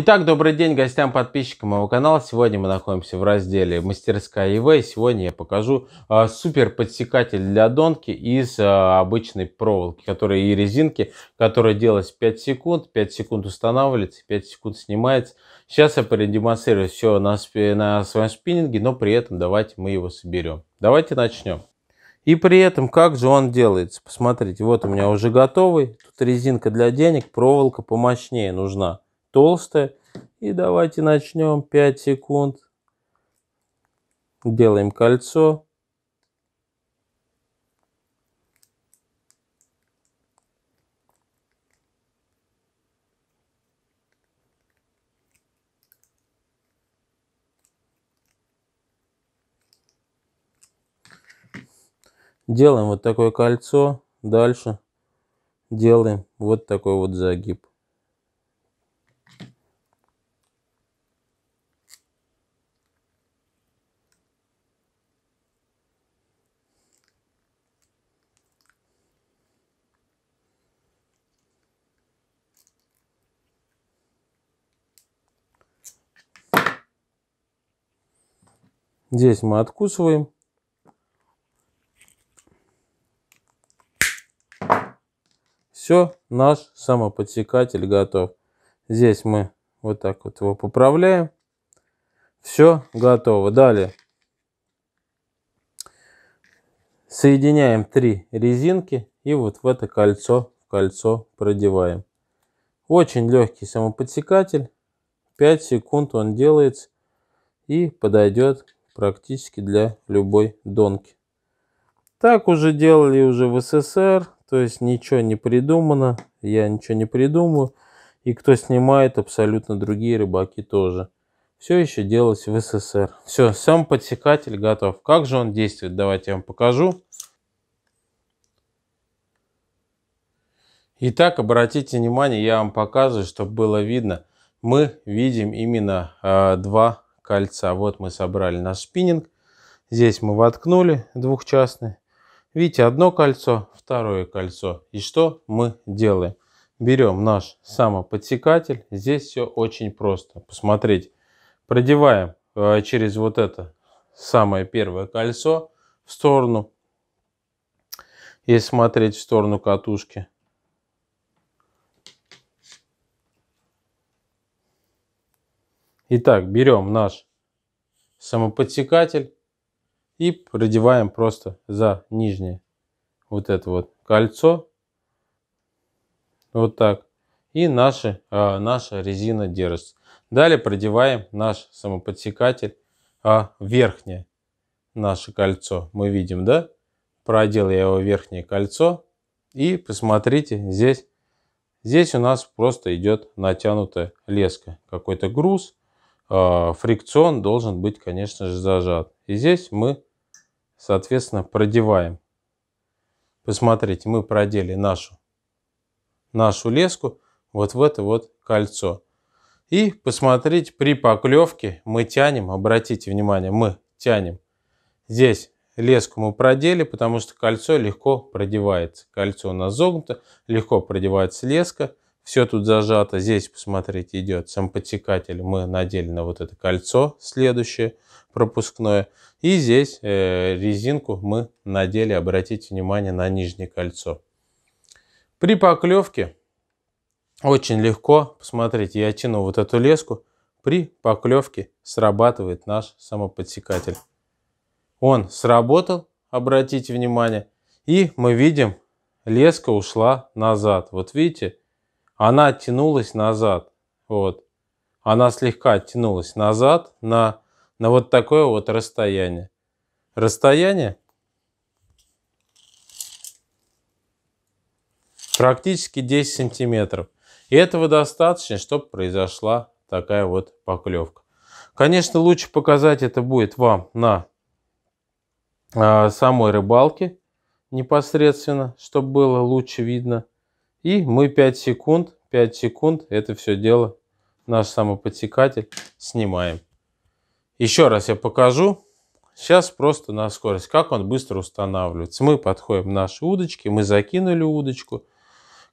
Итак, добрый день гостям, подписчикам моего канала. Сегодня мы находимся в разделе «Мастерская eBay». Сегодня я покажу э, супер подсекатель для донки из э, обычной проволоки, которая и резинки, которая делается 5 секунд, 5 секунд устанавливается, 5 секунд снимается. Сейчас я продемонстрирую все на, спи на своем спиннинге, но при этом давайте мы его соберем. Давайте начнем. И при этом, как же он делается? Посмотрите, вот у меня уже готовый. Тут резинка для денег, проволока помощнее нужна толстая. И давайте начнем 5 секунд. Делаем кольцо. Делаем вот такое кольцо. Дальше делаем вот такой вот загиб. Здесь мы откусываем. Все, наш самоподсекатель готов. Здесь мы вот так вот его поправляем. Все готово. Далее соединяем три резинки и вот в это кольцо кольцо продеваем. Очень легкий самоподсекатель. 5 секунд он делается и подойдет практически для любой донки. Так уже делали уже в СССР, то есть ничего не придумано, я ничего не придумаю. И кто снимает, абсолютно другие рыбаки тоже. Все еще делалось в СССР. Все, сам подсекатель готов. Как же он действует, давайте я вам покажу. Итак, обратите внимание, я вам показываю, чтобы было видно. Мы видим именно э, два кольца. Вот мы собрали наш спиннинг. Здесь мы воткнули двухчастный. Видите, одно кольцо, второе кольцо. И что мы делаем? Берем наш самоподсекатель. Здесь все очень просто. Посмотрите. Продеваем э, через вот это самое первое кольцо в сторону. и смотреть в сторону катушки. Итак, берем наш самоподсекатель и продеваем просто за нижнее вот это вот кольцо. Вот так. И наши, а, наша резина держится. Далее продеваем наш самоподсекатель а, верхнее наше кольцо. Мы видим, да? Продел я его верхнее кольцо. И посмотрите, здесь, здесь у нас просто идет натянутая леска. Какой-то груз а, фрикцион должен быть, конечно же, зажат. И здесь мы, соответственно, продеваем. Посмотрите, мы продели нашу, нашу леску вот в это вот кольцо. И посмотрите, при поклевке мы тянем, обратите внимание, мы тянем. Здесь леску мы продели, потому что кольцо легко продевается. Кольцо у нас загнуто, легко продевается леска. Все тут зажато. Здесь, посмотрите, идет сам подтекатель. Мы надели на вот это кольцо следующее пропускное. И здесь э, резинку мы надели, обратите внимание, на нижнее кольцо. При поклевке очень легко, посмотрите, я тяну вот эту леску. При поклевке срабатывает наш самоподсекатель. Он сработал, обратите внимание. И мы видим, леска ушла назад. Вот видите, она оттянулась назад. Вот. Она слегка оттянулась назад на, на вот такое вот расстояние. Расстояние практически 10 сантиметров. И этого достаточно, чтобы произошла такая вот поклевка. Конечно, лучше показать это будет вам на э, самой рыбалке непосредственно, чтобы было лучше видно. И мы 5 секунд, 5 секунд это все дело, наш самоподсекатель, снимаем. Еще раз я покажу. Сейчас просто на скорость, как он быстро устанавливается. Мы подходим к нашей удочке, мы закинули удочку.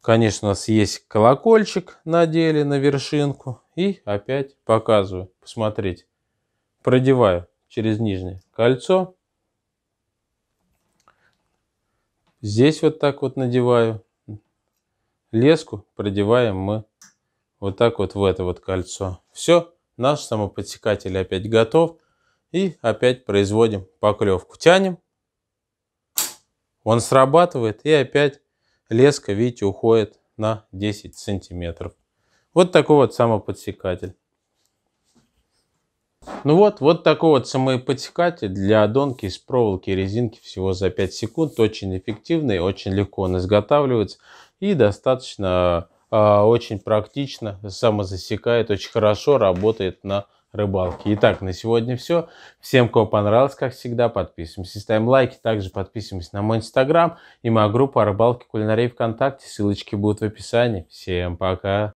Конечно, у нас есть колокольчик надели на вершинку. И опять показываю, посмотрите. Продеваю через нижнее кольцо. Здесь вот так вот надеваю леску продеваем мы вот так вот в это вот кольцо. Все, наш самоподсекатель опять готов. И опять производим поклевку. Тянем, он срабатывает и опять леска, видите, уходит на 10 сантиметров. Вот такой вот самоподсекатель. Ну вот, вот такой вот самоподсекатель для донки из проволоки и резинки всего за 5 секунд. Очень эффективный, очень легко он изготавливается и достаточно а, очень практично, самозасекает, очень хорошо работает на рыбалке. Итак, на сегодня все. Всем, кому понравилось, как всегда, подписываемся, ставим лайки, также подписываемся на мой инстаграм и мою группу о рыбалке кулинарии ВКонтакте. Ссылочки будут в описании. Всем пока!